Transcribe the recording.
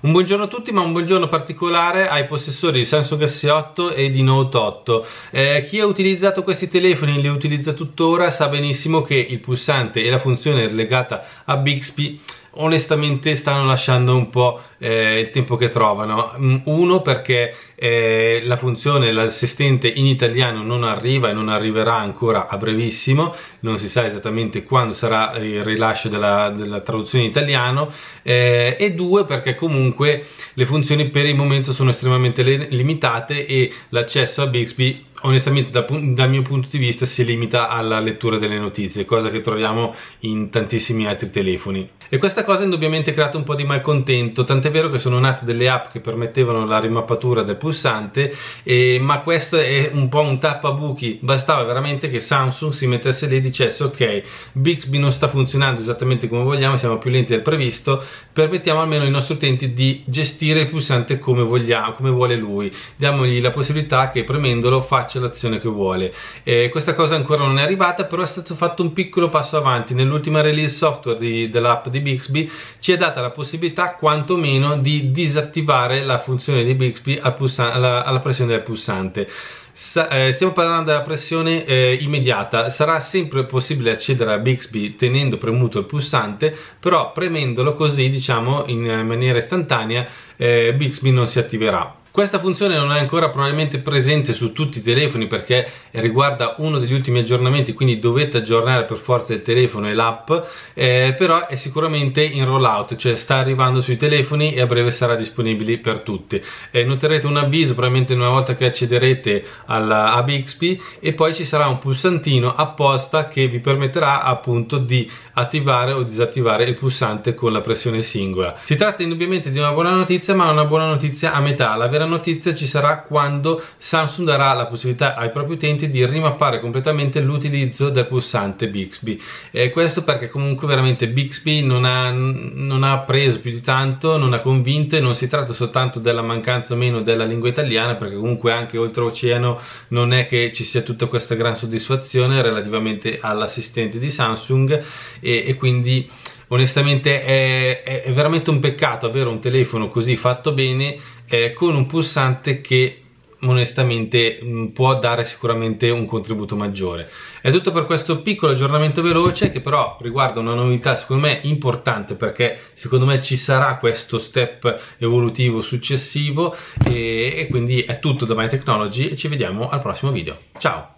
Un buongiorno a tutti, ma un buongiorno particolare ai possessori di Samsung S8 e di Note 8. Eh, chi ha utilizzato questi telefoni e li utilizza tuttora sa benissimo che il pulsante e la funzione legata a Bixby onestamente stanno lasciando un po' eh, il tempo che trovano. Mm, uno perché eh, la funzione, l'assistente in italiano non arriva e non arriverà ancora a brevissimo, non si sa esattamente quando sarà eh, il rilascio della, della traduzione in italiano eh, e due perché comunque le funzioni per il momento sono estremamente limitate e l'accesso a Bixby onestamente da, dal mio punto di vista si limita alla lettura delle notizie, cosa che troviamo in tantissimi altri telefoni. E questa questa cosa indubbiamente ha creato un po' di malcontento, tant'è vero che sono nate delle app che permettevano la rimappatura del pulsante, eh, ma questo è un po' un tappabuchi, bastava veramente che Samsung si mettesse lì e dicesse ok, Bixby non sta funzionando esattamente come vogliamo, siamo più lenti del previsto, permettiamo almeno ai nostri utenti di gestire il pulsante come vogliamo, come vuole lui, diamogli la possibilità che premendolo faccia l'azione che vuole. Eh, questa cosa ancora non è arrivata, però è stato fatto un piccolo passo avanti, nell'ultima release software di, dell'app di Bixby Bixby ci è data la possibilità quantomeno di disattivare la funzione di Bixby al alla, alla pressione del pulsante eh, stiamo parlando della pressione eh, immediata sarà sempre possibile accedere a Bixby tenendo premuto il pulsante però premendolo così diciamo in maniera istantanea eh, Bixby non si attiverà questa funzione non è ancora probabilmente presente su tutti i telefoni perché riguarda uno degli ultimi aggiornamenti, quindi dovete aggiornare per forza il telefono e l'app, eh, però è sicuramente in rollout, cioè sta arrivando sui telefoni e a breve sarà disponibile per tutti. Eh, noterete un avviso probabilmente una volta che accederete alla Bixby e poi ci sarà un pulsantino apposta che vi permetterà appunto di attivare o disattivare il pulsante con la pressione singola. Si tratta indubbiamente di una buona notizia, ma una buona notizia a metà. La vera notizia ci sarà quando Samsung darà la possibilità ai propri utenti di rimappare completamente l'utilizzo del pulsante Bixby. Eh, questo perché comunque veramente Bixby non ha, non ha preso più di tanto, non ha convinto e non si tratta soltanto della mancanza o meno della lingua italiana perché comunque anche oltreoceano non è che ci sia tutta questa gran soddisfazione relativamente all'assistente di Samsung e, e quindi onestamente è, è, veramente un peccato avere un telefono così fatto bene eh, con un pulsante che onestamente mm, può dare sicuramente un contributo maggiore. È tutto per questo piccolo aggiornamento veloce che però riguarda una novità secondo me importante perché secondo me ci sarà questo step evolutivo successivo e, e quindi è tutto da My Technology e ci vediamo al prossimo video. Ciao!